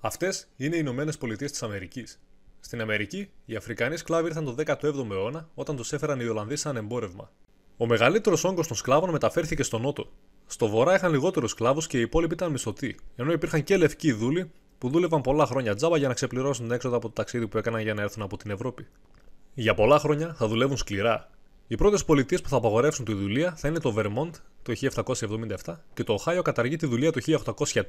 Αυτές είναι οι Ηνωμένες Πολιτείες της Αμερικής. Στην Αμερική, οι Αφρικανοί σκλάβοι ήρθαν τον 17ο αιώνα όταν τους έφεραν οι Ολλανδοί σαν εμπόρευμα. Ο μεγαλύτερος όγκος των σκλάβων μεταφέρθηκε στο Νότο. Στο Βορρά είχαν λιγότερους σκλάβους και οι υπόλοιποι ήταν μισθωτοί, ενώ υπήρχαν και λευκοί δούλοι που δούλευαν πολλά χρόνια τζάμπα για να ξεπληρώσουν την έξοδα από το ταξίδι που έκαναν για να έρθουν από την Ευρώπη. Για πολλά χρόνια θα δουλεύουν σκληρά, οι πρώτες πολιτείες που θα απαγορεύσουν τη δουλεία θα είναι το Vermont το 1777 και το Ohio καταργεί τη δουλεία το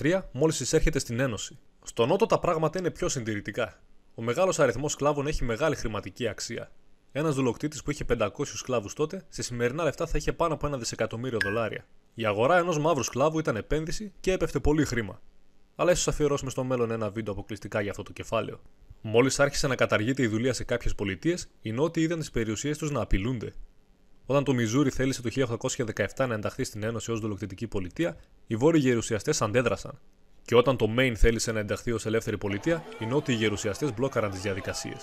1803 μόλις εισέρχεται στην Ένωση. Στο Νότο τα πράγματα είναι πιο συντηρητικά. Ο μεγάλος αριθμός σκλάβων έχει μεγάλη χρηματική αξία. Ένας δουλοκτήτης που είχε 500 σκλάβους τότε, σε σημερινά λεφτά θα είχε πάνω από ένα δισεκατομμύριο δολάρια. Η αγορά ενός μαύρου σκλάβου ήταν επένδυση και έπεφτε πολύ χρήμα. Αλλά ίσως αφιερώσουμε στο μέλλον ένα βίντεο αποκλειστικά για αυτό το κεφάλαιο. Μόλις άρχισε να καταργείται η δουλεία σε κάποιες πολιτείες, οι Νότιοι είδαν τις περιουσίες τους να απειλούνται. Όταν το Μιζούρι θέλησε το 1817 να ενταχθεί στην Ένωση ως δολοκτητική πολιτεία, οι βόρειοι γερουσιαστές αντέδρασαν. Και όταν το Μέιν θέλησε να ενταχθεί ως ελεύθερη πολιτεία, οι νότιοι γερουσιαστές μπλόκαραν τις διαδικασίες.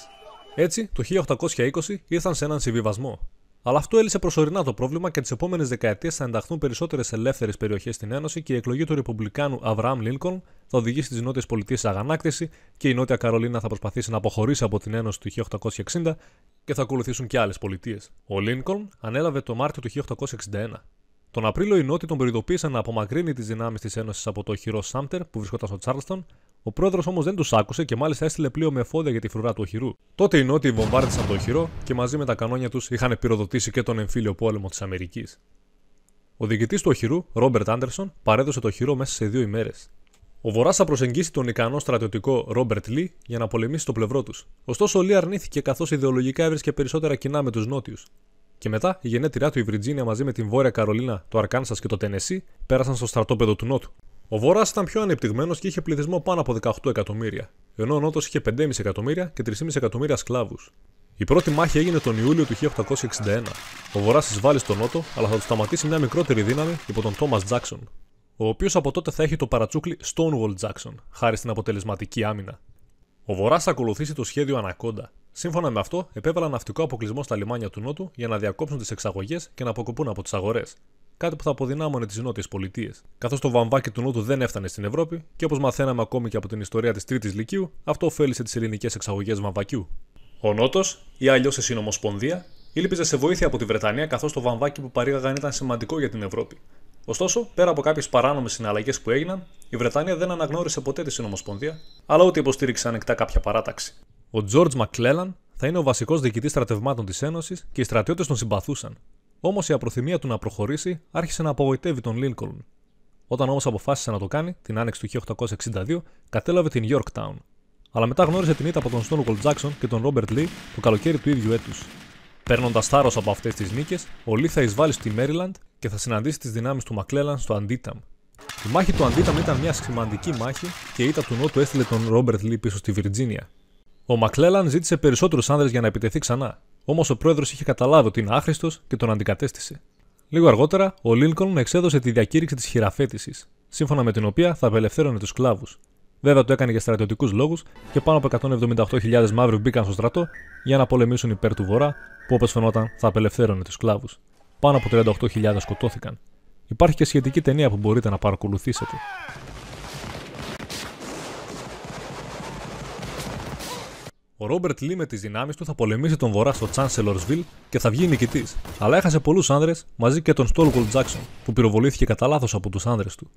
Έτσι, το 1820 ήρθαν σε έναν συμβιβασμό. Αλλά αυτό έλυσε προσωρινά το πρόβλημα και τις επόμενες δεκαετίες θα ενταχθούν περισσότερες ελεύθερες περιοχές στην Ένωση και η εκλογή του Ρεπουμπλικάνου Αβραάμ Λίνκον θα οδηγήσει τις νότιες πολιτείες σε αγανάκτηση και η Νότια Καρολίνα θα προσπαθήσει να αποχωρήσει από την Ένωση του 1860 και θα ακολουθήσουν και άλλες πολιτείες. Ο Λίνκολν ανέλαβε το Μάρτιο του 1861. Τον Απρίλιο οι Νότιοι τον προειδοποίησαν να απομακρύνει τις δυνάμεις της Ένωσης από το οχυρό Σάμπτερ που βρισκόταν στο Τσάρλστον, ο πρόεδρος όμως δεν τους άκουσε και μάλιστα έστειλε πλοίο με φόδια για τη φρουρά του οχυρού. Τότε οι Νότιοι βομβάρδισαν το οχυρό και μαζί με τα κανόνια τους είχαν πυροδοτήσει και τον εμφύλιο πόλεμο της Αμερικής. Ο διοικητής του οχυρού, Ρόμπερτ Άντερσον, παρέδωσε το οχυρό μέσα σε δύο ημέρες. Ο Βορράς θα προσεγγίσει τον ικανό στρατιωτικό Ρόμπερτ Λί για να πολεμήσει στο πλευρό τους. Ωστόσο, ο Λί αρνήθηκε καθώς ιδεολογικά έβρισκε περισσότερα κοινά με τους Νότιους. Και μετά, η γενέτειρά του η Βιρτζίνια μαζί με την Βόρεια Καρολίνα, το Αρκάνσα και το Τενεσί πέρασαν στο στρατόπεδο του Νότου. Ο Βορράς ήταν πιο ανεπτυγμένος και είχε πληθυσμό πάνω από 18 εκατομμύρια, ενώ ο Νότος είχε 5,5 εκατομμύρια και 3,5 εκατομμύρια σκλάβους. Η πρώτη μάχη έγινε τον Ιούλιο του 1861. Ο Βορράς εισβάλλει στον Νότο, αλλά θα του σταματήσει μια μικρότερη δύναμη υπό τον Τόμας Τζάξον ο οποίος από τότε θα έχει το παρατσούκλι Stonewall Jackson, χάρη στην αποτελεσματική άμυνα. Ο Βορράς θα ακολουθήσει το σχέδιο Ανακόντα. Σύμφωνα με αυτό, επέβαλαν ναυτικό αποκλεισμό στα λιμάνια του Νότου για να διακόψουν τις εξαγωγές και να αποκοπούν από τις αγορές. Κάτι που θα αποδυνάμωνε τις νότιες πολιτείες. Καθώς το βαμβάκι του Νότου δεν έφτανε στην Ευρώπη και όπως μαθαίναμε ακόμη και από την ιστορία της Τρίτης Λυκείου, αυτό ωφέλησε τι ελληνικέ εξαγωγές βαμβακιού. Ο Νότος, ή αλλιώς η Συνομοσπονδία, ήλπιζε σε βοήθεια από τη Βρετανία καθώς το βαμβάκι που παρήγαγαν ήταν σημαντικό για την Ευρώπη Ωστόσο, πέρα από κάποιες παράνομες συναλλαγές που έγιναν, η Βρετανία δεν αναγνώρισε ποτέ τη Συνομοσπονδία, αλλά ούτε υποστήριξε ανοιχτά κάποια παράταξη. Ο Τζορτζ Μακλέλαν θα είναι ο βασικός διοικητής στρατευμάτων της Ένωσης και οι στρατιώτες τον συμπαθούσαν. Όμως η απροθυμία του να προχωρήσει άρχισε να απογοητεύει τον Λίνκολν. Όταν όμως αποφάσισε να το κάνει, την άνοιξη του 1862, κατέλαβε την Yorktown. Αλλά μετά γνώρισε την ήττα από τον Στόνουκολ Τζάξον και τον Ρόμπερτ Λί το καλοκαίρι του ίδιου έτους. Παίρνοντας θάρρος από αυτές τις νίκες, ο Λί θα εισβάλλει στη Μέριλαντ και θα συναντήσει τις δυνάμεις του Μακλέλαν στο Αντίταμ. Η μάχη του Αντίταμ ήταν μια σημαντική μάχη και η ήττα του Νότου έστειλε τον Ρόμπερτ Λί πίσω στη Βιρτζίνια. Ο Μακλέλαν ζήτησε περισσότερους άνδρες για να επιτεθεί ξανά, όμως ο πρόεδρος είχε καταλάβει ότι είναι άχρηστος και τον αντικατέστησε. Λίγο αργότερα, ο Λίνκολν εξέδωσε τη διακήρυξη της χειραφέτησης, σύμφωνα με την οποία θα απελευθέρωνε τους σκλάβους. Βέβαια το έκανε για στρατιωτικούς λόγους και πάνω από 178.000 μαύροι μπήκαν στο στρατό για να πολεμήσουν υπέρ του Βορρά, που όπως φαινόταν θα απελευθέρωνε τους σκλάβους. Πάνω από 38.000 σκοτώθηκαν. Υπάρχει και σχετική ταινία που μπορείτε να παρακολουθήσετε. Ο Ρόμπερτ Λί με τις δυνάμεις του θα πολεμήσει τον Βορρά στο Chancellorsville και θα βγει νικητής, αλλά έχασε πολλούς άνδρες μαζί και τον Στόλγολ Τζάξον, που πυροβολήθηκε κατά λάθος από τους άνδρες του.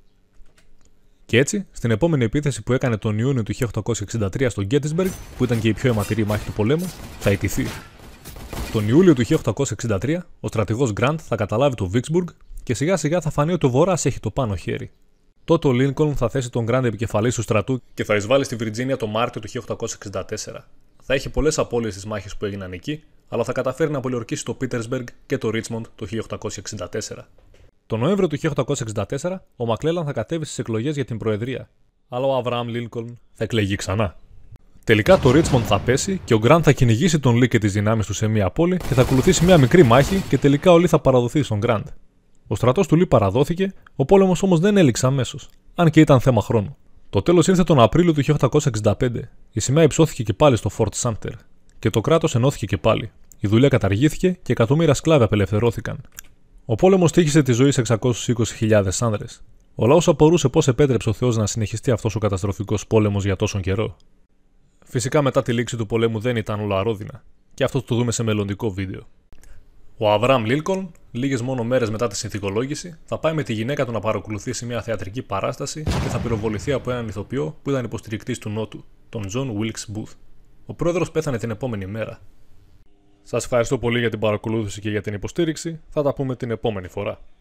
Και έτσι, στην επόμενη επίθεση που έκανε τον Ιούνιο του 1863 στο Γκέτισμπεργκ, που ήταν και η πιο αιματηρή μάχη του πολέμου, θα ιτηθεί. Τον Ιούλιο του 1863, ο στρατηγός Γκραντ θα καταλάβει το Βίξμπουργκ και σιγά σιγά θα φανεί ότι ο Βορράς έχει το πάνω χέρι. Τότε ο Λίνκολν θα θέσει τον Γκραντ επικεφαλής του στρατού και θα εισβάλλει στη Βιρτζίνια το Μάρτιο του 1864. Θα έχει πολλές απώλειες στις μάχες που έγιναν εκεί, αλλά θα καταφέρει να πολιορκήσει το Πίτερσμπεργκ και το Ρίτσμοντ το 1864. Το Νοέμβριο του 1864, ο Μακλέλαν θα κατέβει στις εκλογές για την Προεδρία, αλλά ο Αβραάμ Λίνκολν θα εκλεγεί ξανά. Τελικά το Ρίτσμοντ θα πέσει και ο Γκραντ θα κυνηγήσει τον Λι και τις δυνάμεις του σε μία πόλη και θα ακολουθήσει μία μικρή μάχη και τελικά ο Λί θα παραδοθεί στον Γκραντ. Ο στρατός του Λι παραδόθηκε, ο πόλεμος όμως δεν έληξε αμέσως, αν και ήταν θέμα χρόνου. Το τέλος ήρθε τον Απρίλιο του 1865. Η σημαία υψώθηκε και πάλι στο Fort Sumter και το κράτος ενώθηκε και πάλι. Η δουλεία καταργήθηκε και εκατομμύρια σκλάβοι απελευθερώθηκαν. Ο πόλεμος τύχησε τη ζωή σε 620.000 άνδρες. Ο λαός απορούσε πώς επέτρεψε ο Θεός να συνεχιστεί αυτός ο καταστροφικός πόλεμος για τόσο καιρό. Φυσικά μετά τη λήξη του πολέμου δεν ήταν όλα ρόδινα. και αυτό το δούμε σε μελλοντικό βίντεο. Ο Αβραμ Λίλκον, λίγες μόνο μέρες μετά τη συνθηκολόγηση, θα πάει με τη γυναίκα του να παρακολουθήσει μια θεατρική παράσταση και θα πυροβοληθεί από έναν ηθοποιό που ήταν υποστηρικτής του Νότου, τον Τζον Βίλξ Μπούθ. Ο πρόεδρος πέθανε την επόμενη μέρα. Σας ευχαριστώ πολύ για την παρακολούθηση και για την υποστήριξη. Θα τα πούμε την επόμενη φορά.